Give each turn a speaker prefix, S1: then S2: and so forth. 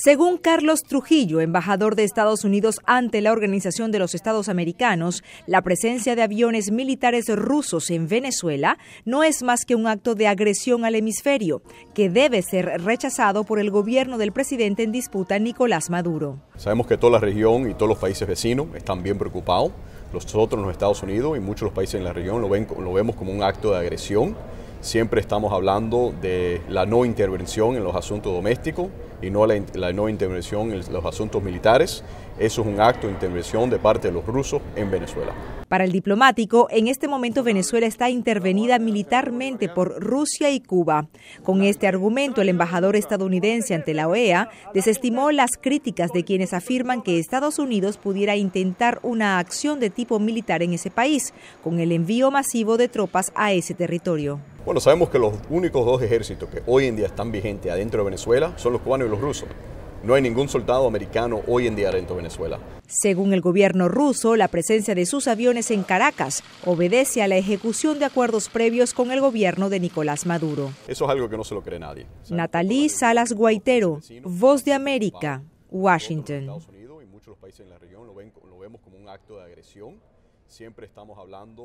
S1: Según Carlos Trujillo, embajador de Estados Unidos ante la Organización de los Estados Americanos, la presencia de aviones militares rusos en Venezuela no es más que un acto de agresión al hemisferio, que debe ser rechazado por el gobierno del presidente en disputa, Nicolás Maduro.
S2: Sabemos que toda la región y todos los países vecinos están bien preocupados. Nosotros, los Estados Unidos y muchos de los países en la región lo, ven, lo vemos como un acto de agresión Siempre estamos hablando de la no intervención en los asuntos domésticos y no la, no intervención en los asuntos militares. Eso es un acto de intervención de parte de los rusos en Venezuela.
S1: Para el diplomático, en este momento Venezuela está intervenida militarmente por Rusia y Cuba. Con este argumento, el embajador estadounidense ante la OEA desestimó las críticas de quienes afirman que Estados Unidos pudiera intentar una acción de tipo militar en ese país, con el envío masivo de tropas a ese territorio.
S2: Bueno, sabemos que los únicos dos ejércitos que hoy en día están vigentes adentro de Venezuela son los cubanos y los rusos. No hay ningún soldado americano hoy en día dentro de Venezuela.
S1: Según el gobierno ruso, la presencia de sus aviones en Caracas obedece a la ejecución de acuerdos previos con el gobierno de Nicolás Maduro.
S2: Eso es algo que no se lo cree nadie.
S1: Natalí Salas Guaitero, Voz de América, Washington. Estados
S2: Unidos y muchos países en la región lo vemos como un acto de agresión. Siempre estamos hablando.